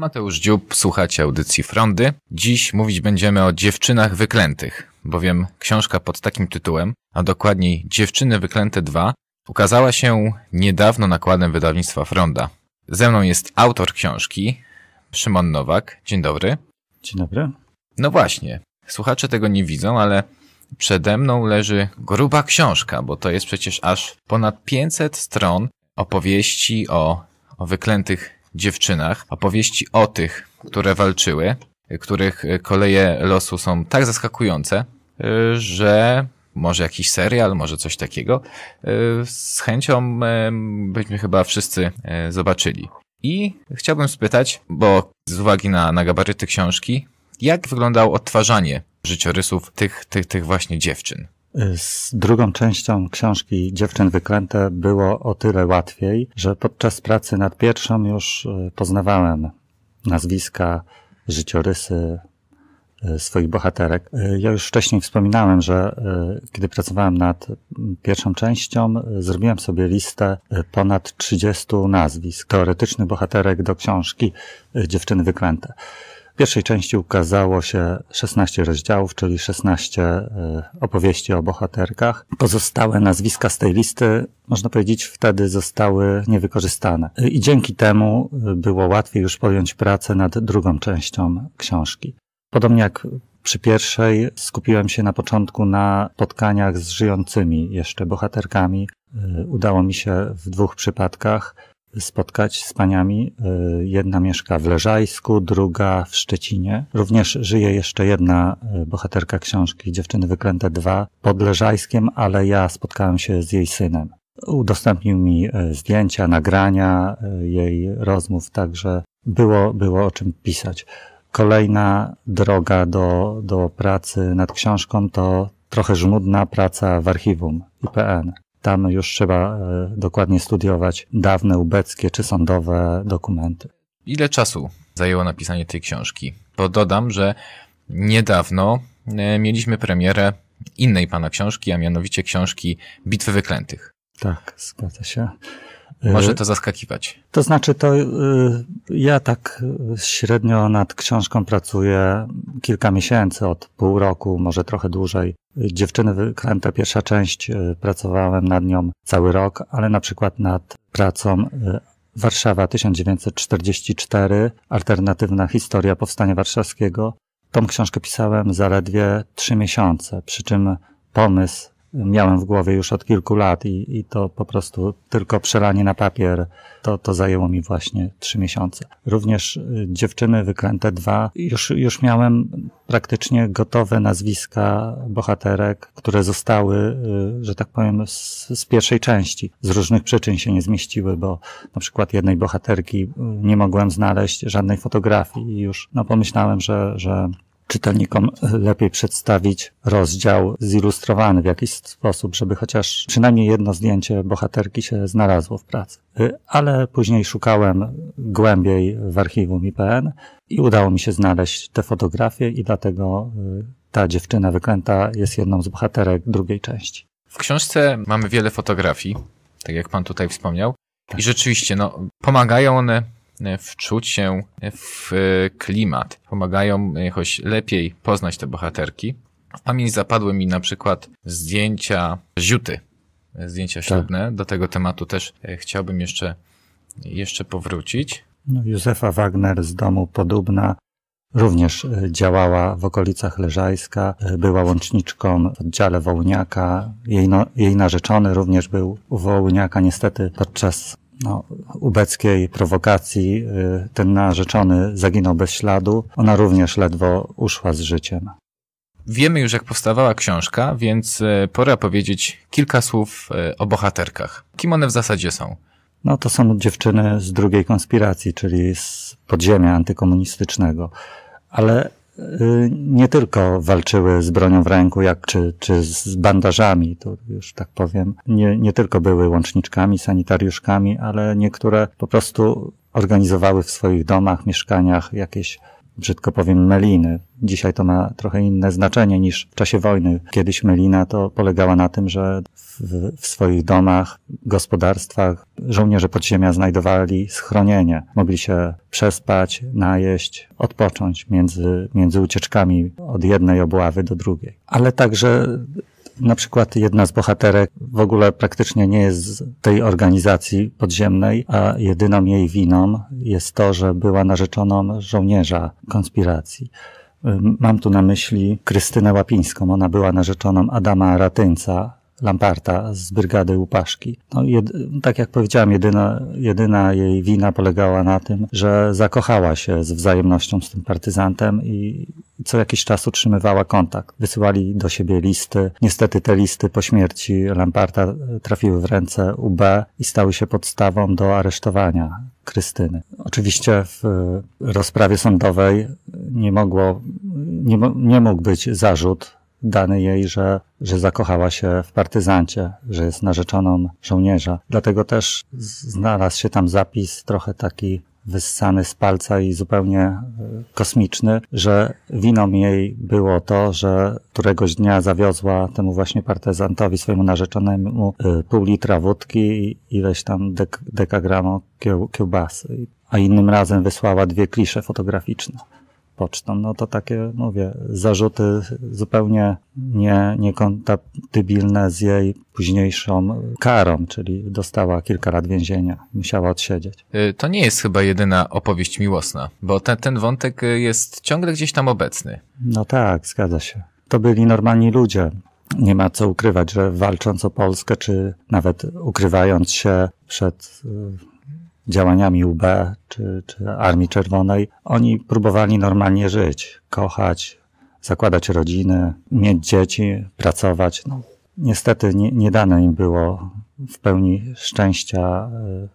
Mateusz Dziób, słuchacie audycji Frondy. Dziś mówić będziemy o dziewczynach wyklętych, bowiem książka pod takim tytułem, a dokładniej Dziewczyny Wyklęte 2, ukazała się niedawno nakładem wydawnictwa Fronda. Ze mną jest autor książki, Szymon Nowak. Dzień dobry. Dzień dobry. No właśnie, słuchacze tego nie widzą, ale przede mną leży gruba książka, bo to jest przecież aż ponad 500 stron opowieści o, o wyklętych dziewczynach, opowieści o tych, które walczyły, których koleje losu są tak zaskakujące, y, że może jakiś serial, może coś takiego, y, z chęcią y, byśmy chyba wszyscy zobaczyli. I chciałbym spytać, bo z uwagi na, na gabaryty książki, jak wyglądało odtwarzanie życiorysów tych, tych, tych właśnie dziewczyn? Z drugą częścią książki Dziewczyn Wyklęte było o tyle łatwiej, że podczas pracy nad pierwszą już e, poznawałem nazwiska, życiorysy e, swoich bohaterek. E, ja już wcześniej wspominałem, że kiedy pracowałem nad pierwszą częścią, zrobiłem sobie listę ponad 30 nazwisk teoretycznych bohaterek do książki Dziewczyny Wyklęte pierwszej części ukazało się 16 rozdziałów, czyli 16 e, opowieści o bohaterkach. Pozostałe nazwiska z tej listy, można powiedzieć, wtedy zostały niewykorzystane. E, I dzięki temu e, było łatwiej już podjąć pracę nad drugą częścią książki. Podobnie jak przy pierwszej skupiłem się na początku na spotkaniach z żyjącymi jeszcze bohaterkami. Udało mi się w dwóch przypadkach spotkać z paniami. Y, jedna mieszka w Leżajsku, druga w Szczecinie. Również żyje jeszcze jedna y, bohaterka książki Dziewczyny Wyklęte 2 pod Leżajskiem, ale ja spotkałem się z jej synem. Udostępnił mi y, zdjęcia, nagrania jej rozmów, także było, było o czym pisać. Kolejna droga do, do pracy nad książką to trochę żmudna praca w archiwum IPN. Tam już trzeba e, dokładnie studiować dawne ubeckie czy sądowe dokumenty. Ile czasu zajęło napisanie tej książki? Bo dodam, że niedawno e, mieliśmy premierę innej pana książki, a mianowicie książki Bitwy Wyklętych. Tak, zgadza się. Y, może to zaskakiwać. To znaczy, to y, ja tak y, średnio nad książką pracuję kilka miesięcy, od pół roku, może trochę dłużej. Dziewczyny wykrałem ta pierwsza część, pracowałem nad nią cały rok, ale na przykład nad pracą Warszawa 1944, alternatywna historia powstania warszawskiego. Tą książkę pisałem zaledwie trzy miesiące, przy czym pomysł miałem w głowie już od kilku lat i, i to po prostu tylko przelanie na papier, to, to zajęło mi właśnie trzy miesiące. Również y, Dziewczyny wykręte dwa. już, już miałem praktycznie gotowe nazwiska bohaterek, które zostały, y, że tak powiem, z, z pierwszej części. Z różnych przyczyn się nie zmieściły, bo na przykład jednej bohaterki y, nie mogłem znaleźć żadnej fotografii i już no, pomyślałem, że, że czytelnikom lepiej przedstawić rozdział zilustrowany w jakiś sposób, żeby chociaż przynajmniej jedno zdjęcie bohaterki się znalazło w pracy. Y, ale później szukałem głębiej w archiwum IPN i udało mi się znaleźć te fotografie i dlatego y, ta dziewczyna wyklęta jest jedną z bohaterek drugiej części. W książce mamy wiele fotografii, tak jak pan tutaj wspomniał. Tak. I rzeczywiście, no, pomagają one E, wczuć się w e, klimat. Pomagają e, jakoś lepiej poznać te bohaterki. W pamięć zapadły mi na przykład zdjęcia ziuty, zdjęcia tak. ślubne. Tak. Do tego tematu też chciałbym jeszcze, jeszcze powrócić. No, Józefa Wagner z domu Podubna również działała w okolicach Leżajska, była łączniczką w oddziale Wołniaka. Jej, no, jej narzeczony również był u Wołniaka. Niestety podczas no, ubeckiej prowokacji y, ten narzeczony zaginął bez śladu. Ona również ledwo uszła z życiem. Wiemy już, jak powstawała książka, więc y, pora powiedzieć kilka słów y, o bohaterkach. Kim one w zasadzie są? No to są dziewczyny z drugiej konspiracji, czyli z podziemia antykomunistycznego. Ale Y, nie tylko walczyły z bronią w ręku, jak czy, czy z bandażami, to już tak powiem, nie, nie tylko były łączniczkami, sanitariuszkami, ale niektóre po prostu organizowały w swoich domach, mieszkaniach jakieś brzydko powiem, meliny. Dzisiaj to ma trochę inne znaczenie niż w czasie wojny. Kiedyś melina to polegała na tym, że w, w, swoich domach, gospodarstwach żołnierze podziemia znajdowali schronienie. Mogli się przespać, najeść, odpocząć między, między ucieczkami od jednej obławy do drugiej. Ale także na przykład jedna z bohaterek w ogóle praktycznie nie jest z tej organizacji podziemnej, a jedyną jej winą jest to, że była narzeczoną żołnierza konspiracji. Mam tu na myśli Krystynę Łapińską. Ona była narzeczoną Adama Ratyńca, Lamparta z brygady Łupaszki. No, jed, tak jak powiedziałem, jedyna, jedyna jej wina polegała na tym, że zakochała się z wzajemnością z tym partyzantem i co jakiś czas utrzymywała kontakt. Wysyłali do siebie listy. Niestety te listy po śmierci Lamparta e, trafiły w ręce UB i stały się podstawą do aresztowania Krystyny. Oczywiście w e, rozprawie sądowej nie mogło, nie, nie mógł być zarzut dany jej, że, że zakochała się w partyzancie, że jest narzeczoną żołnierza. Dlatego też znalazł się tam zapis trochę taki wyssany z palca i zupełnie e, kosmiczny, że winą jej było to, że któregoś dnia zawiozła temu właśnie partyzantowi, swojemu narzeczonemu, e, pół litra wódki i ileś tam dek dekagramu kiełbasy, a innym razem wysłała dwie klisze fotograficzne pocztą. No to takie, mówię, zarzuty zupełnie nie, niekompatybilne z jej późniejszą karą, czyli dostała kilka lat więzienia, musiała odsiedzieć. Y, to nie jest chyba jedyna opowieść miłosna, bo ten, ten wątek y, jest ciągle gdzieś tam obecny. No tak, zgadza się. To byli normalni ludzie. Nie ma co ukrywać, że walcząc o Polskę, czy nawet ukrywając się przed y, działaniami UB czy, czy Armii Czerwonej, oni próbowali normalnie żyć, kochać, zakładać rodziny, mieć dzieci, pracować. No, niestety nie, nie dane im było w pełni szczęścia y,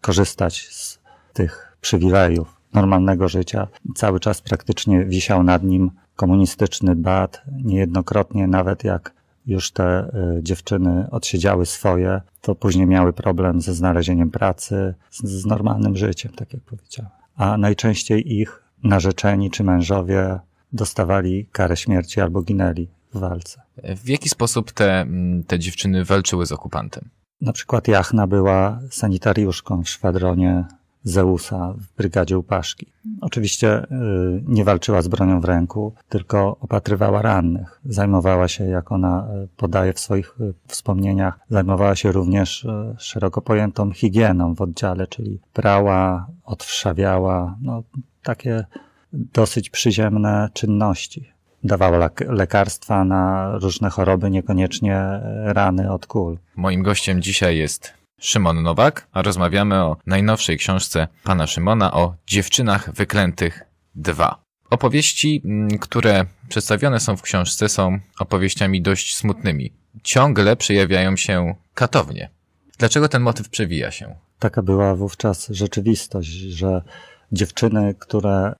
korzystać z tych przywilejów normalnego życia. Cały czas praktycznie wisiał nad nim komunistyczny bat. Niejednokrotnie, nawet jak już te e, dziewczyny odsiedziały swoje, to później miały problem ze znalezieniem pracy, z, z normalnym życiem, tak jak powiedziałem. A najczęściej ich narzeczeni czy mężowie dostawali karę śmierci albo ginęli w walce. W jaki sposób te, te dziewczyny walczyły z okupantem? Na przykład Jachna była sanitariuszką w szwadronie Zeusa w brygadzie Upaszki. Oczywiście y, nie walczyła z bronią w ręku, tylko opatrywała rannych. Zajmowała się, jak ona y, podaje w swoich y, wspomnieniach, zajmowała się również szeroko pojętą higieną w oddziale, czyli prała, odwszawiała, no, takie dosyć przyziemne czynności. Dawała lekarstwa na różne choroby, niekoniecznie rany od kul. Moim gościem dzisiaj jest Szymon Nowak, a rozmawiamy o najnowszej książce pana Szymona o dziewczynach wyklętych 2. Opowieści, mm, które przedstawione są w książce, są opowieściami dość smutnymi. Ciągle przejawiają się katownie. Dlaczego ten motyw przewija się? Taka była wówczas rzeczywistość, że dziewczyny, które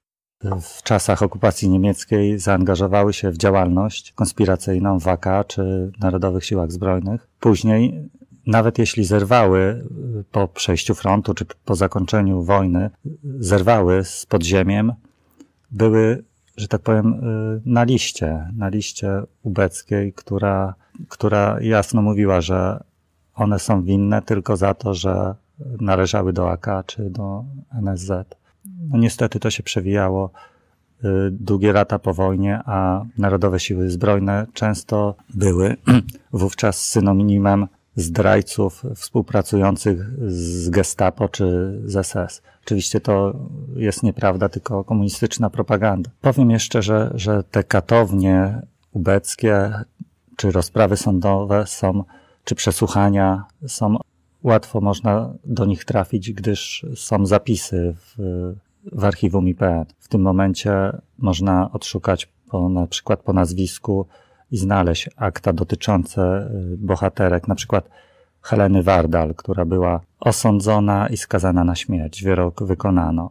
w czasach okupacji niemieckiej zaangażowały się w działalność konspiracyjną w AK czy Narodowych Siłach Zbrojnych. Później nawet jeśli zerwały y, po przejściu frontu czy po zakończeniu wojny, y, zerwały z podziemiem, były, że tak powiem, y, na liście, na liście ubeckiej, która, która jasno mówiła, że one są winne tylko za to, że należały do AK czy do NSZ. No niestety to się przewijało długie lata po wojnie, a Narodowe Siły Zbrojne często były wówczas synonimem zdrajców współpracujących z Gestapo czy z SS. Oczywiście to jest nieprawda, tylko komunistyczna propaganda. Powiem jeszcze, że, że te katownie ubeckie czy rozprawy sądowe są, czy przesłuchania są, łatwo można do nich trafić, gdyż są zapisy w, w archiwum IPN. W tym momencie można odszukać po, na przykład po nazwisku i znaleźć akta dotyczące y, bohaterek, na przykład Heleny Wardal, która była osądzona i skazana na śmierć. Wyrok wykonano.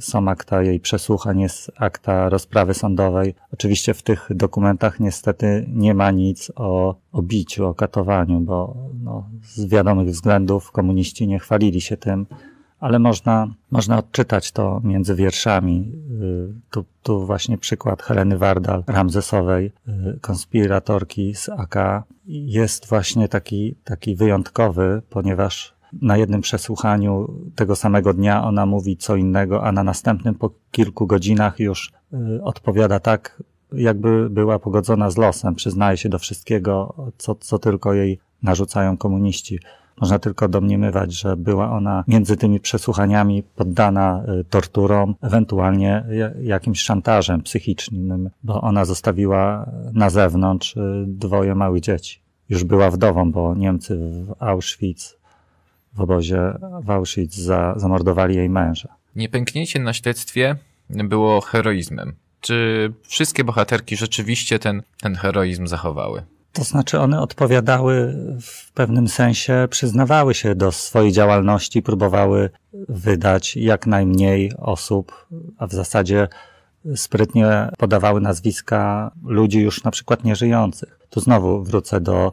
Są akta jej przesłuchań, jest akta rozprawy sądowej. Oczywiście w tych dokumentach niestety nie ma nic o, obiciu, o katowaniu, bo no, z wiadomych względów komuniści nie chwalili się tym ale można, można odczytać to między wierszami. Y, tu, tu właśnie przykład Heleny Wardal, Ramzesowej, y, konspiratorki z AK, jest właśnie taki, taki wyjątkowy, ponieważ na jednym przesłuchaniu tego samego dnia ona mówi co innego, a na następnym po kilku godzinach już y, odpowiada tak, jakby była pogodzona z losem, przyznaje się do wszystkiego, co, co tylko jej narzucają komuniści. Można tylko domniemywać, że była ona między tymi przesłuchaniami poddana y, torturom, ewentualnie jakimś szantażem psychicznym, bo ona zostawiła y, na zewnątrz y, dwoje małych dzieci. Już była wdową, bo Niemcy w Auschwitz, w obozie w Auschwitz za, zamordowali jej męża. Niepęknięcie na śledztwie było heroizmem. Czy wszystkie bohaterki rzeczywiście ten, ten heroizm zachowały? To znaczy one odpowiadały w pewnym sensie, przyznawały się do swojej działalności, próbowały wydać jak najmniej osób, a w zasadzie sprytnie podawały nazwiska ludzi już na przykład nieżyjących. Tu znowu wrócę do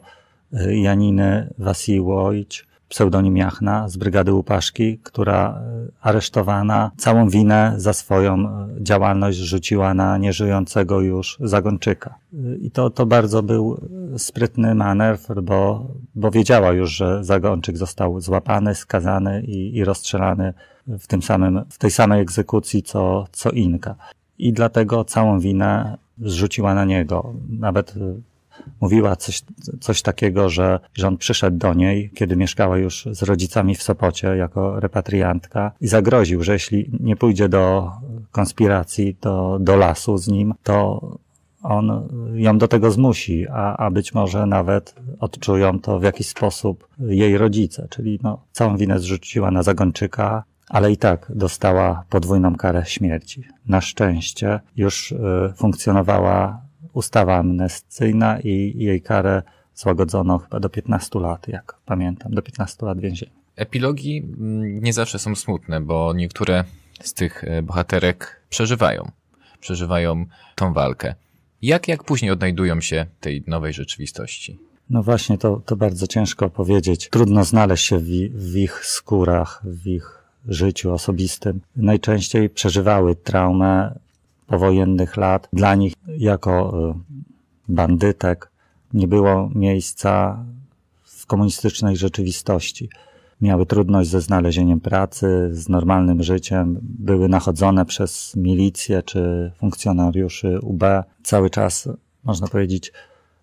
y, Janiny Wasiłowicz, pseudonim Jachna z brygady Łupaszki, która e, aresztowana całą winę za swoją e, działalność rzuciła na nieżyjącego już Zagończyka. E, I to, to bardzo był sprytny manewr, bo, bo wiedziała już, że Zagończyk został złapany, skazany i, i rozstrzelany w, tym samym, w tej samej egzekucji co, co Inka. I dlatego całą winę zrzuciła na niego. Nawet mówiła coś, coś takiego, że, że on przyszedł do niej, kiedy mieszkała już z rodzicami w Sopocie jako repatriantka i zagroził, że jeśli nie pójdzie do konspiracji, do, do lasu z nim, to on ją do tego zmusi, a, a być może nawet odczują to w jakiś sposób jej rodzice, czyli no, całą winę zrzuciła na zagończyka, ale i tak dostała podwójną karę śmierci. Na szczęście już y, funkcjonowała ustawa amnestyjna i jej karę złagodzono chyba do 15 lat, jak pamiętam, do 15 lat więzienia. Epilogi mm, nie zawsze są smutne, bo niektóre z tych e, bohaterek przeżywają. Przeżywają tą walkę. Jak, jak później odnajdują się tej nowej rzeczywistości? No właśnie, to, to bardzo ciężko powiedzieć. Trudno znaleźć się w, w ich skórach, w ich życiu osobistym. Najczęściej przeżywały traumę powojennych lat. Dla nich jako y, bandytek nie było miejsca w komunistycznej rzeczywistości. Miały trudność ze znalezieniem pracy, z normalnym życiem, były nachodzone przez milicję czy funkcjonariuszy UB. Cały czas, można powiedzieć,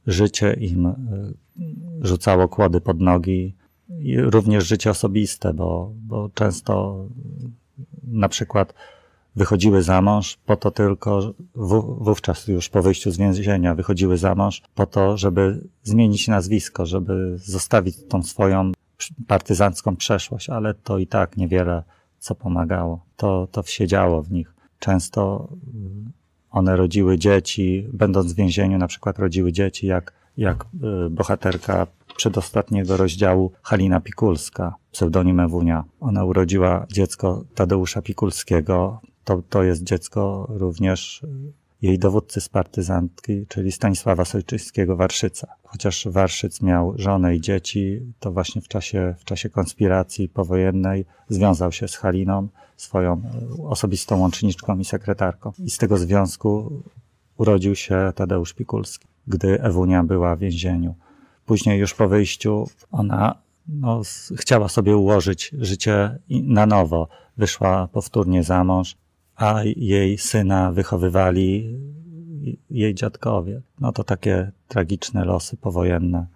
życie im y, rzucało kłody pod nogi, I również życie osobiste, bo, bo często y, na przykład wychodziły za mąż po to tylko, wówczas już po wyjściu z więzienia, wychodziły za mąż po to, żeby zmienić nazwisko, żeby zostawić tą swoją partyzancką przeszłość, ale to i tak niewiele co pomagało. To, to wsiedziało w nich. Często mm, one rodziły dzieci, będąc w więzieniu na przykład rodziły dzieci, jak, jak y, bohaterka przedostatniego rozdziału Halina Pikulska, pseudonimem Wunia. Ona urodziła dziecko Tadeusza Pikulskiego, to, to jest dziecko również y, jej dowódcy z partyzantki, czyli Stanisława Sojczyńskiego Warszyca. Chociaż Warszyc miał żonę i dzieci, to właśnie w czasie, w czasie konspiracji powojennej związał się z Haliną, swoją y, osobistą łączniczką i sekretarką. I z tego związku urodził się Tadeusz Pikulski, gdy Ewunia była w więzieniu. Później już po wyjściu ona no, chciała sobie ułożyć życie na nowo. Wyszła powtórnie za mąż a jej syna wychowywali jej dziadkowie. No to takie tragiczne losy powojenne.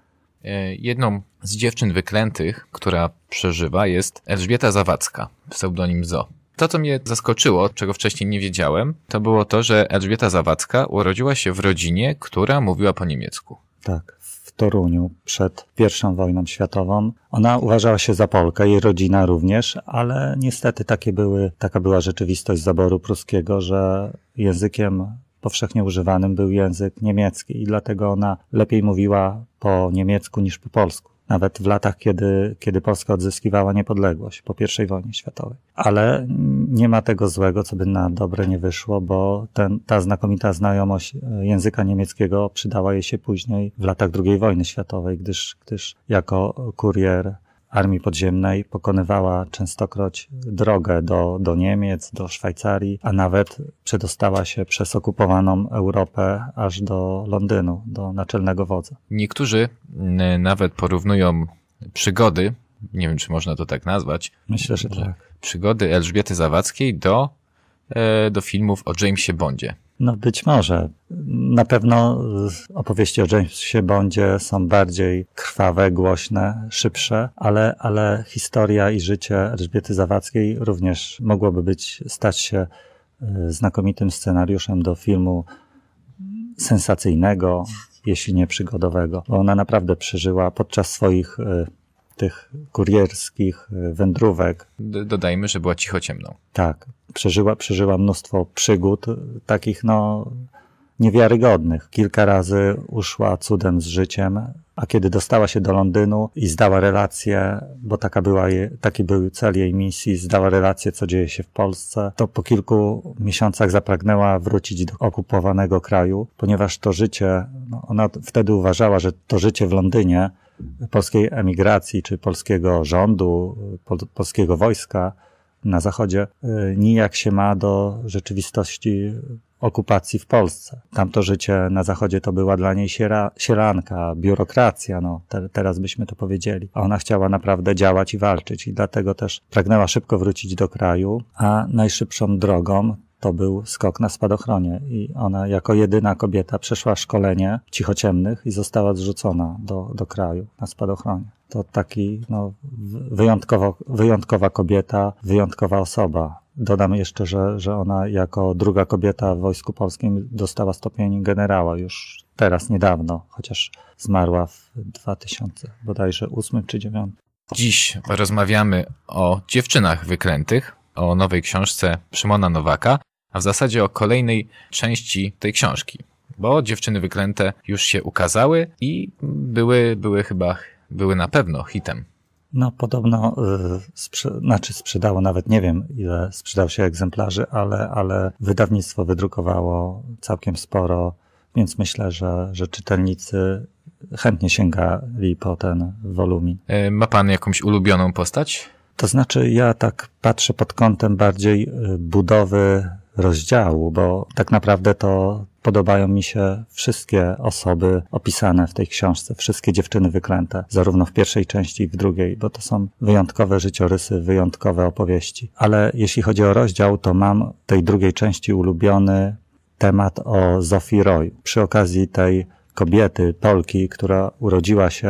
E, jedną z dziewczyn wyklętych, która przeżywa, jest Elżbieta Zawadzka, pseudonim Zo. To, co mnie zaskoczyło, czego wcześniej nie wiedziałem, to było to, że Elżbieta Zawadzka urodziła się w rodzinie, która mówiła po niemiecku. Tak. Toruniu przed I wojną światową. Ona uważała się za Polkę, jej rodzina również, ale niestety takie były, taka była rzeczywistość zaboru pruskiego, że językiem powszechnie używanym był język niemiecki i dlatego ona lepiej mówiła po niemiecku niż po polsku nawet w latach, kiedy, kiedy Polska odzyskiwała niepodległość po pierwszej wojnie światowej. Ale nie ma tego złego, co by na dobre nie wyszło, bo ten, ta znakomita znajomość e, języka niemieckiego przydała jej się później w latach II wojny światowej, gdyż, gdyż jako kurier armii podziemnej pokonywała częstokroć drogę do, do Niemiec, do Szwajcarii, a nawet przedostała się przez okupowaną Europę aż do Londynu, do naczelnego wodza. Niektórzy nawet porównują przygody, nie wiem czy można to tak nazwać. Myślę, że tak. Przygody Elżbiety Zawadzkiej do, e, do filmów o Jamesie Bondzie. No być może. Na pewno opowieści o Jamesie Bondzie są bardziej krwawe, głośne, szybsze, ale, ale historia i życie Elżbiety Zawadzkiej również mogłoby być, stać się y, znakomitym scenariuszem do filmu sensacyjnego, jeśli nie przygodowego, bo ona naprawdę przeżyła podczas swoich y, tych kurierskich e, wędrówek. Dodajmy, że była cicho ciemną. Tak. Przeżyła, przeżyła mnóstwo przygód takich, no, niewiarygodnych. Kilka razy uszła cudem z życiem, a kiedy dostała się do Londynu i zdała relację, bo taka była je, taki był cel jej misji, zdała relację, co dzieje się w Polsce, to po kilku miesiącach zapragnęła wrócić do okupowanego kraju, ponieważ to życie, no ona wtedy uważała, że to życie w Londynie polskiej emigracji, czy polskiego rządu, pol, polskiego wojska na Zachodzie, y, nijak się ma do rzeczywistości okupacji w Polsce. Tamto życie na Zachodzie to była dla niej siera, sieranka, biurokracja, no te, teraz byśmy to powiedzieli. A ona chciała naprawdę działać i walczyć i dlatego też pragnęła szybko wrócić do kraju, a najszybszą drogą to był skok na spadochronie i ona jako jedyna kobieta przeszła szkolenie cichociemnych i została zrzucona do, do kraju na spadochronie. To taki no, wyjątkowo, wyjątkowa kobieta, wyjątkowa osoba. Dodam jeszcze, że, że ona jako druga kobieta w Wojsku Polskim dostała stopień generała już teraz niedawno, chociaż zmarła w 2000 bodajże 8 czy 2009. Dziś rozmawiamy o dziewczynach wyklętych, o nowej książce Szymona Nowaka, a w zasadzie o kolejnej części tej książki, bo dziewczyny wyklęte już się ukazały i były, były chyba, były na pewno hitem. No podobno, y, znaczy sprzedało nawet, nie wiem ile sprzedał się egzemplarzy, ale, ale wydawnictwo wydrukowało całkiem sporo, więc myślę, że, że czytelnicy chętnie sięgali po ten wolumin. E, ma pan jakąś ulubioną postać? To znaczy, ja tak patrzę pod kątem bardziej y, budowy rozdziału, bo tak naprawdę to podobają mi się wszystkie osoby opisane w tej książce, wszystkie dziewczyny wyklęte, zarówno w pierwszej części, jak i w drugiej, bo to są wyjątkowe życiorysy, wyjątkowe opowieści. Ale jeśli chodzi o rozdział, to mam w tej drugiej części ulubiony temat o Zofii Roy. Przy okazji tej kobiety, Polki, która urodziła się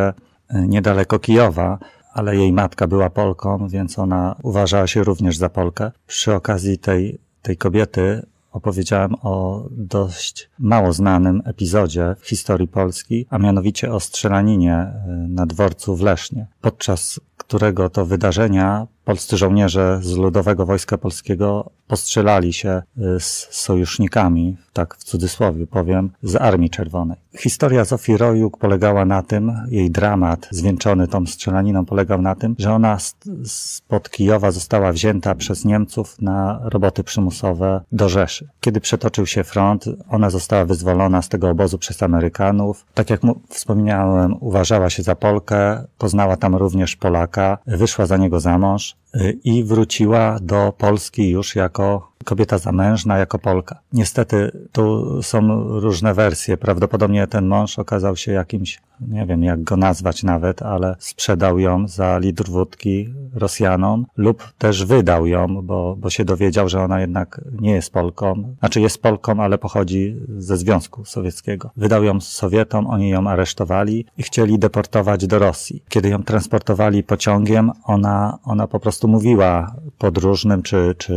y, niedaleko Kijowa, ale jej matka była Polką, więc ona uważała się również za Polkę. Przy okazji tej, tej kobiety opowiedziałem o dość mało znanym epizodzie w historii Polski, a mianowicie o strzelaninie e, na dworcu w Lesznie. Podczas którego to wydarzenia polscy żołnierze z Ludowego Wojska Polskiego postrzelali się y, z sojusznikami, tak w cudzysłowie powiem, z Armii Czerwonej. Historia Zofii Rojuk polegała na tym, jej dramat zwieńczony tą strzelaniną polegał na tym, że ona spod Kijowa została wzięta przez Niemców na roboty przymusowe do Rzeszy. Kiedy przetoczył się front, ona została wyzwolona z tego obozu przez Amerykanów. Tak jak wspomniałem, uważała się za Polkę, poznała tam również Polaków, Polaka, wyszła za niego za mąż y, i wróciła do Polski już jako kobieta zamężna jako Polka. Niestety tu są różne wersje. Prawdopodobnie ten mąż okazał się jakimś, nie wiem jak go nazwać nawet, ale sprzedał ją za litr wódki Rosjanom lub też wydał ją, bo, bo się dowiedział, że ona jednak nie jest Polką. Znaczy jest Polką, ale pochodzi ze Związku Sowieckiego. Wydał ją Sowietom, oni ją aresztowali i chcieli deportować do Rosji. Kiedy ją transportowali pociągiem, ona, ona po prostu mówiła podróżnym czy, czy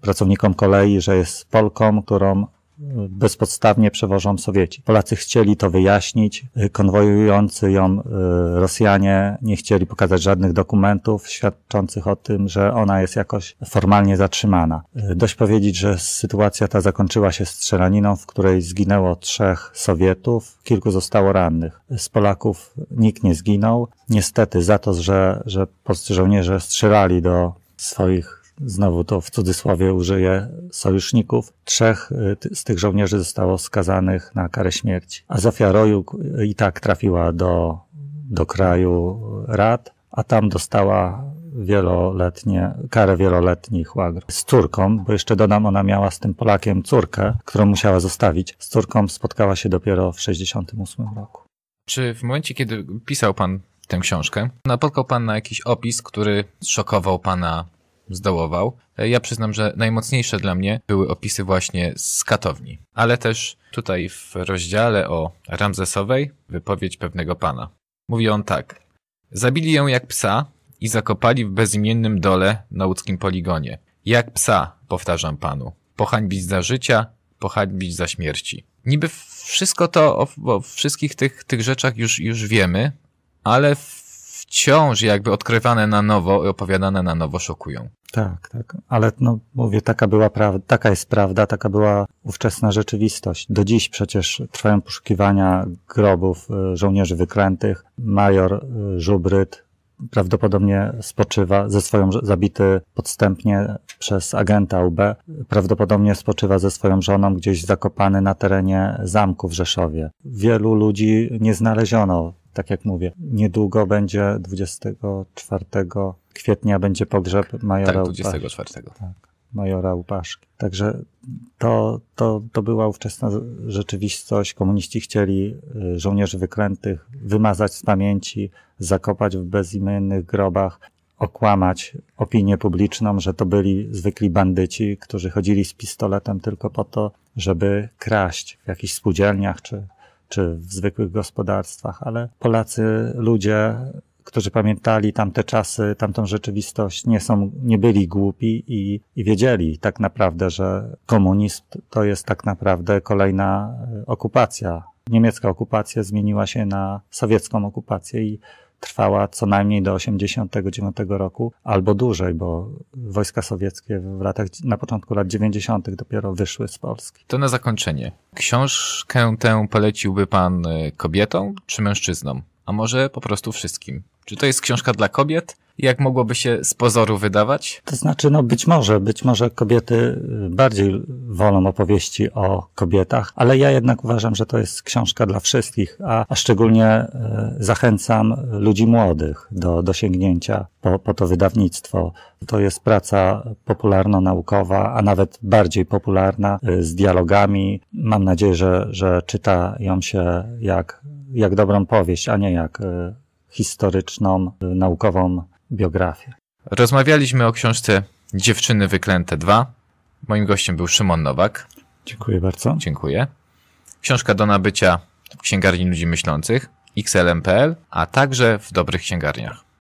pracownikom kolei, że jest Polką, którą y, bezpodstawnie przewożą Sowieci. Polacy chcieli to wyjaśnić, y, konwojujący ją y, Rosjanie nie chcieli pokazać żadnych dokumentów świadczących o tym, że ona jest jakoś formalnie zatrzymana. Dość powiedzieć, że sytuacja ta zakończyła się strzelaniną, w której zginęło trzech Sowietów, kilku zostało rannych. Z Polaków nikt nie zginął. Niestety za to, że, że polscy żołnierze strzelali do swoich znowu to w cudzysłowie użyję, sojuszników. Trzech y, z tych żołnierzy zostało skazanych na karę śmierci. A Zofia Rojuk y, i tak trafiła do, do kraju rad, a tam dostała wieloletnie, karę wieloletnich łagr. Z córką, bo jeszcze dodam, ona miała z tym Polakiem córkę, którą musiała zostawić. Z córką spotkała się dopiero w 68 roku. Czy w momencie, kiedy pisał pan tę książkę, napotkał pan na jakiś opis, który szokował pana zdołował. E, ja przyznam, że najmocniejsze dla mnie były opisy właśnie z katowni, ale też tutaj w rozdziale o Ramzesowej wypowiedź pewnego pana. Mówi on tak. Zabili ją jak psa i zakopali w bezimiennym dole na łódzkim poligonie. Jak psa, powtarzam panu. Pohańbić za życia, pohańbić za śmierci. Niby wszystko to, o, o wszystkich tych, tych rzeczach już, już wiemy, ale wciąż jakby odkrywane na nowo i opowiadane na nowo szokują. Tak, tak. Ale no, mówię, taka była prawda, taka jest prawda, taka była ówczesna rzeczywistość. Do dziś przecież trwają poszukiwania grobów y, żołnierzy wykrętych. Major y, Żubryt prawdopodobnie spoczywa ze swoją, zabity podstępnie przez agenta UB, prawdopodobnie spoczywa ze swoją żoną gdzieś zakopany na terenie zamku w Rzeszowie. Wielu ludzi nie znaleziono tak jak mówię, niedługo będzie 24 kwietnia będzie pogrzeb tak, majora tak, 24. Tak, majora Łupaszki. Także to, to, to była ówczesna rzeczywistość. Komuniści chcieli y, żołnierzy wykrętych wymazać z pamięci, zakopać w bezimiennych grobach, okłamać opinię publiczną, że to byli zwykli bandyci, którzy chodzili z pistoletem tylko po to, żeby kraść w jakichś spółdzielniach czy, czy w zwykłych gospodarstwach, ale Polacy, ludzie którzy pamiętali tamte czasy, tamtą rzeczywistość, nie są, nie byli głupi i, i wiedzieli tak naprawdę, że komunizm to jest tak naprawdę kolejna e, okupacja. Niemiecka okupacja zmieniła się na sowiecką okupację i trwała co najmniej do 89 roku albo dłużej, bo wojska sowieckie w latach, na początku lat 90. dopiero wyszły z Polski. To na zakończenie. Książkę tę poleciłby pan e, kobietom czy mężczyznom? a może po prostu wszystkim. Czy to jest książka dla kobiet? Jak mogłoby się z pozoru wydawać? To znaczy, no być może, być może kobiety y, bardziej wolą opowieści o kobietach, ale ja jednak uważam, że to jest książka dla wszystkich, a, a szczególnie y, zachęcam ludzi młodych do, do sięgnięcia po, po to wydawnictwo. To jest praca popularno-naukowa, a nawet bardziej popularna, y, z dialogami. Mam nadzieję, że, że czyta ją się jak jak dobrą powieść, a nie jak e, historyczną, e, naukową biografię. Rozmawialiśmy o książce Dziewczyny Wyklęte 2. Moim gościem był Szymon Nowak. Dziękuję bardzo. Dziękuję. Książka do nabycia w księgarni ludzi myślących xlm.pl, a także w dobrych księgarniach.